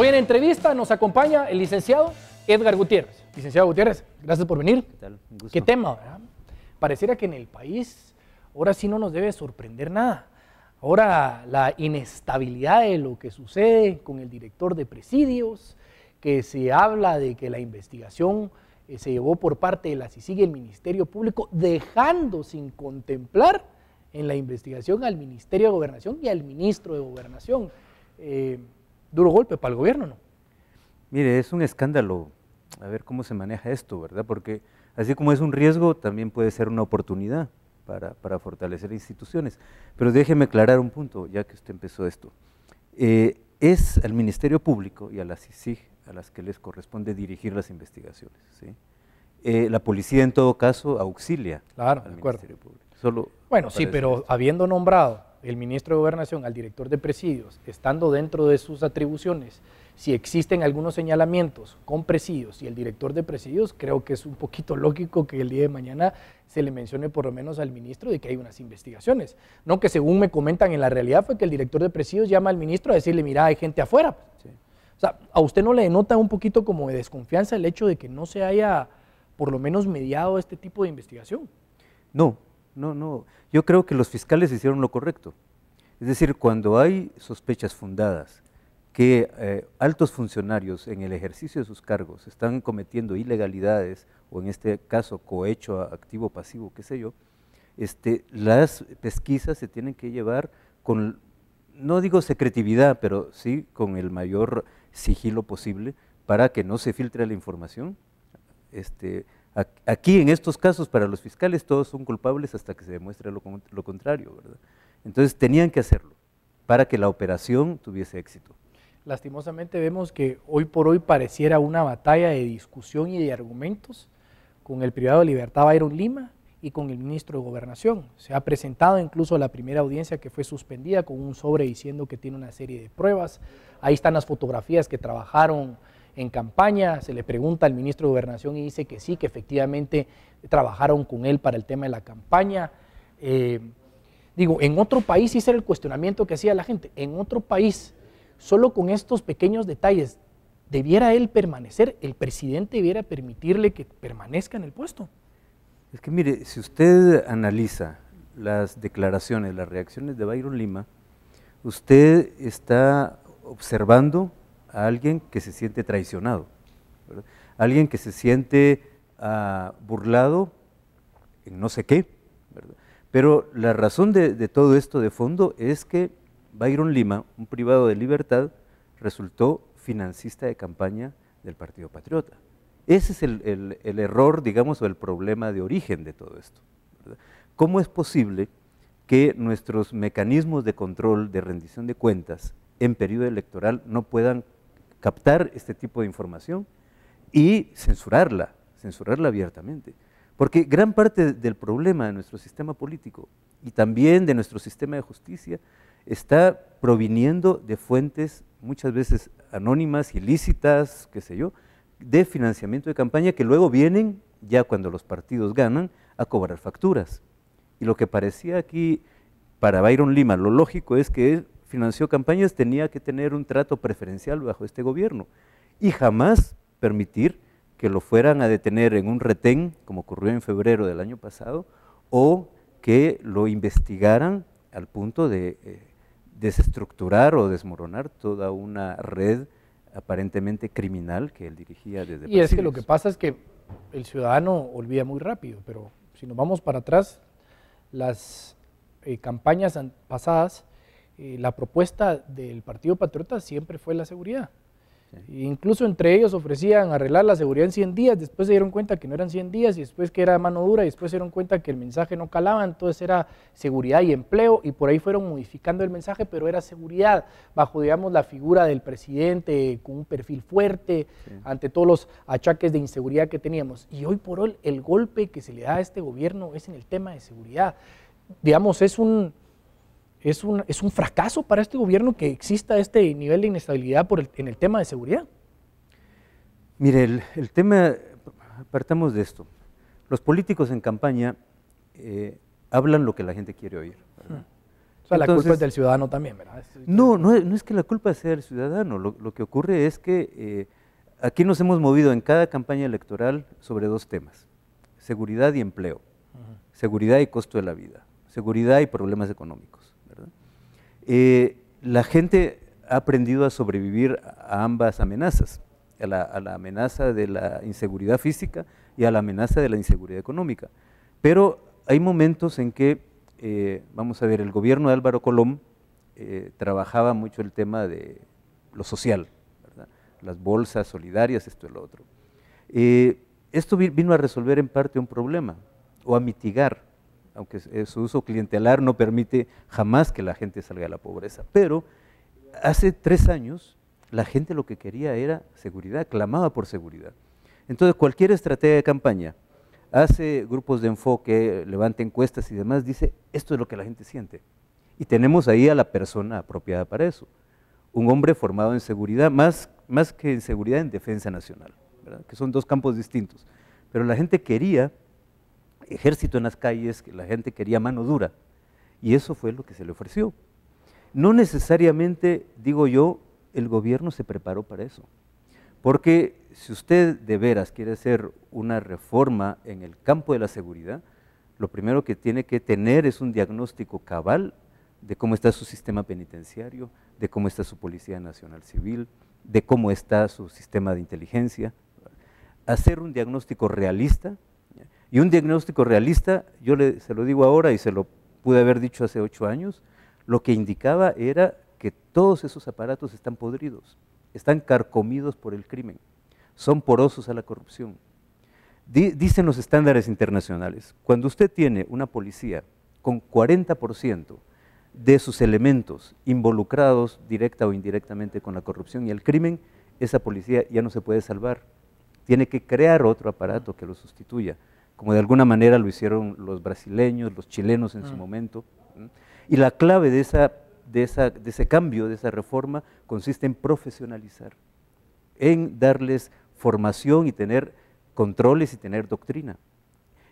Hoy en entrevista nos acompaña el licenciado Edgar Gutiérrez. Licenciado Gutiérrez, gracias por venir. ¿Qué tema, verdad? Pareciera que en el país ahora sí no nos debe sorprender nada. Ahora la inestabilidad de lo que sucede con el director de presidios, que se habla de que la investigación eh, se llevó por parte de la CICIG y el Ministerio Público, dejando sin contemplar en la investigación al Ministerio de Gobernación y al ministro de Gobernación. Eh, duro golpe para el gobierno, ¿no? Mire, es un escándalo a ver cómo se maneja esto, ¿verdad? Porque así como es un riesgo, también puede ser una oportunidad para, fortalecer instituciones. Pero déjeme aclarar un punto, ya que usted empezó esto. Eh, es al Ministerio Público y a las CICIG a las que les corresponde dirigir las investigaciones. Eh, la policía, en todo caso, auxilia al Ministerio Público. Solo bueno, sí, pero habiendo nombrado el ministro de Gobernación al director de presidios, estando dentro de sus atribuciones, si existen algunos señalamientos con presidios y el director de presidios, creo que es un poquito lógico que el día de mañana se le mencione por lo menos al ministro de que hay unas investigaciones. No que según me comentan en la realidad fue que el director de presidios llama al ministro a decirle, mira, hay gente afuera. O sea, ¿a usted no le denota un poquito como de desconfianza el hecho de que no se haya por lo menos mediado este tipo de investigación? No, no, no. Yo creo que los fiscales hicieron lo correcto. Es decir, cuando hay sospechas fundadas que eh, altos funcionarios en el ejercicio de sus cargos están cometiendo ilegalidades, o en este caso cohecho activo pasivo, qué sé yo, este, las pesquisas se tienen que llevar con, no digo secretividad, pero sí con el mayor sigilo posible para que no se filtre la información. Este, Aquí, en estos casos, para los fiscales todos son culpables hasta que se demuestre lo, contrario, ¿verdad? Entonces tenían que hacerlo para que la operación tuviese éxito. Lastimosamente vemos que hoy por hoy pareciera una batalla de discusión y de argumentos con el privado de libertad Byron Lima y con el ministro de Gobernación. Se ha presentado incluso la primera audiencia que fue suspendida con un sobre diciendo que tiene una serie de pruebas. Ahí están las fotografías que trabajaron en campaña, se le pregunta al ministro de Gobernación y dice que sí, que efectivamente trabajaron con él para el tema de la campaña. Eh, digo, en otro país, ese era el cuestionamiento que hacía la gente, en otro país, solo con estos pequeños detalles, ¿debiera él permanecer? ¿El presidente debiera permitirle que permanezca en el puesto? Es que mire, si usted analiza las declaraciones, las reacciones de Byron Lima, usted está observando a alguien que se siente traicionado, alguien que se siente ah, burlado en no sé qué. ¿verdad? Pero la razón de, todo esto de fondo es que Byron Lima, un privado de libertad, resultó financista de campaña del Partido Patriota. Ese es el, error, digamos, o el problema de origen de todo esto. ¿Cómo es posible que nuestros mecanismos de control, de rendición de cuentas en periodo electoral no puedan captar este tipo de información y censurarla, censurarla abiertamente. Porque gran parte del problema de nuestro sistema político y también de nuestro sistema de justicia está proviniendo de fuentes muchas veces anónimas, ilícitas, qué sé yo, de financiamiento de campaña que luego vienen, ya cuando los partidos ganan, a cobrar facturas. Y lo que parecía aquí para Byron Lima, lo lógico es que financió campañas tenía que tener un trato preferencial bajo este gobierno y jamás permitir que lo fueran a detener en un retén, como ocurrió en febrero del año pasado, o que lo investigaran al punto de eh, desestructurar o desmoronar toda una red aparentemente criminal que él dirigía desde Y es que lo que pasa es que el ciudadano olvida muy rápido, pero si nos vamos para atrás, las eh, campañas pasadas eh, la propuesta del Partido Patriota siempre fue la seguridad. incluso entre ellos ofrecían arreglar la seguridad en 100 días, después se dieron cuenta que no eran 100 días y después que era mano dura y después se dieron cuenta que el mensaje no calaba, entonces era seguridad y empleo y por ahí fueron modificando el mensaje, pero era seguridad bajo, digamos, la figura del presidente con un perfil fuerte ante todos los achaques de inseguridad que teníamos. Y hoy por hoy el golpe que se le da a este gobierno es en el tema de seguridad. Digamos, es un es un, fracaso para este gobierno que exista este nivel de inestabilidad en el tema de seguridad. Mire, el, tema, apartamos de esto. Los políticos en campaña eh, hablan lo que la gente quiere oír. Hmm. la culpa es del ciudadano también, ¿verdad? No, no, es que la culpa sea del ciudadano. Lo, que ocurre es que eh, aquí nos hemos movido en cada campaña electoral sobre dos temas, seguridad y empleo, seguridad y costo de la vida, seguridad y problemas económicos. Eh, la gente ha aprendido a sobrevivir a ambas amenazas, a la, amenaza de la inseguridad física y a la amenaza de la inseguridad económica. Pero hay momentos en que, eh, vamos a ver, el gobierno de Álvaro Colón eh, trabajaba mucho el tema de lo social, las bolsas solidarias, esto y lo otro. esto vino a resolver en parte un problema o a mitigar aunque su uso clientelar no permite jamás que la gente salga de la pobreza. Pero hace tres años la gente lo que quería era seguridad, clamaba por seguridad. Entonces cualquier estrategia de campaña hace grupos de enfoque, levanta encuestas y demás, dice, esto es lo que la gente siente. Y tenemos ahí a la persona apropiada para eso. Un hombre formado en seguridad, más, más que en seguridad, en defensa nacional, que son dos campos distintos. Pero la gente quería ejército en las calles, que la gente quería mano dura. Y eso fue lo que se le ofreció. No necesariamente, digo yo, el gobierno se preparó para eso. Porque si usted de veras quiere hacer una reforma en el campo de la seguridad, lo primero que tiene que tener es un diagnóstico cabal de cómo está su sistema penitenciario, de cómo está su Policía Nacional Civil, de cómo está su sistema de inteligencia. Hacer un diagnóstico realista y un diagnóstico realista, yo se lo digo ahora y se lo pude haber dicho hace ocho años, lo que indicaba era que todos esos aparatos están podridos, están carcomidos por el crimen, son porosos a la corrupción. dicen los estándares internacionales, cuando usted tiene una policía con 40% de sus elementos involucrados directa o indirectamente con la corrupción y el crimen, esa policía ya no se puede salvar. Tiene que crear otro aparato que lo sustituya como de alguna manera lo hicieron los brasileños, los chilenos en su mm. momento. Y la clave de, esa, de, esa, de ese cambio, de esa reforma, consiste en profesionalizar, en darles formación y tener controles y tener doctrina.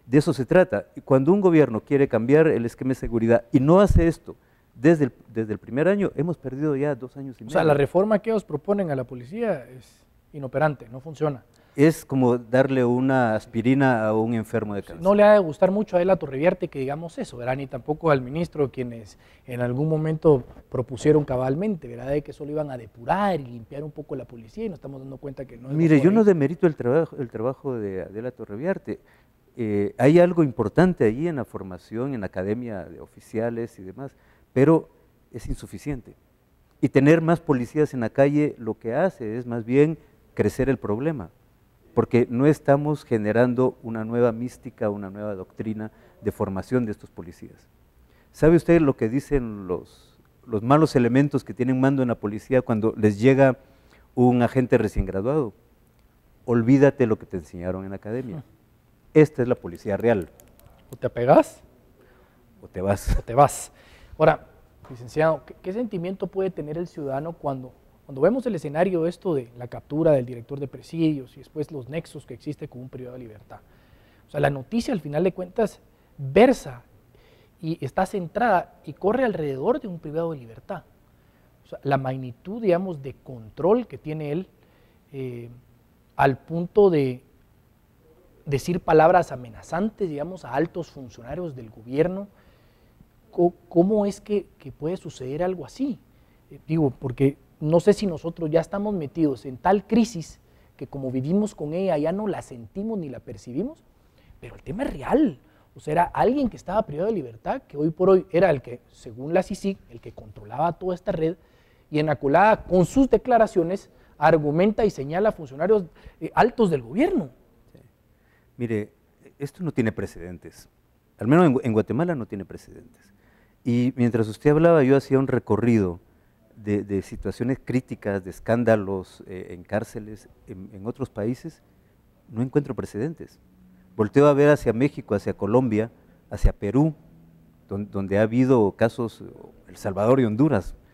De eso se trata. Cuando un gobierno quiere cambiar el esquema de seguridad y no hace esto desde el, desde el primer año, hemos perdido ya dos años y medio. O sea, la reforma que ellos proponen a la policía es inoperante, no funciona. Es como darle una aspirina a un enfermo de cáncer. No le ha de gustar mucho a él Torreviarte que digamos eso, ¿verdad? Ni tampoco al ministro, quienes en algún momento propusieron cabalmente, ¿verdad? De que solo iban a depurar y limpiar un poco la policía y nos estamos dando cuenta que no es Mire, yo no demerito el trabajo, el trabajo de Adela Torreviarte. Eh, hay algo importante allí en la formación, en la academia de oficiales y demás, pero es insuficiente. Y tener más policías en la calle lo que hace es más bien crecer el problema, porque no estamos generando una nueva mística, una nueva doctrina de formación de estos policías. ¿Sabe usted lo que dicen los, los malos elementos que tienen mando en la policía cuando les llega un agente recién graduado? Olvídate lo que te enseñaron en la academia. Esta es la policía real. O te apegas o te vas. O te vas. Ahora, licenciado, ¿qué, sentimiento puede tener el ciudadano cuando cuando vemos el escenario esto de la captura del director de presidios y después los nexos que existe con un privado de libertad. O sea, la noticia al final de cuentas versa y está centrada y corre alrededor de un privado de libertad. O sea, la magnitud, digamos, de control que tiene él eh, al punto de decir palabras amenazantes, digamos, a altos funcionarios del gobierno, ¿cómo es que, puede suceder algo así? Eh, digo, porque no sé si nosotros ya estamos metidos en tal crisis que como vivimos con ella ya no la sentimos ni la percibimos, pero el tema es real. O sea, era alguien que estaba privado de libertad, que hoy por hoy era el que, según la CICI, el que controlaba toda esta red, y en con sus declaraciones, argumenta y señala a funcionarios eh, altos del gobierno. Mire, esto no tiene precedentes. Al menos en Guatemala no tiene precedentes. Y mientras usted hablaba, yo hacía un recorrido de, situaciones críticas, de escándalos eh, en cárceles en, otros países, no encuentro precedentes. Volteo a ver hacia México, hacia Colombia, hacia Perú, donde ha habido casos, El Salvador y Honduras,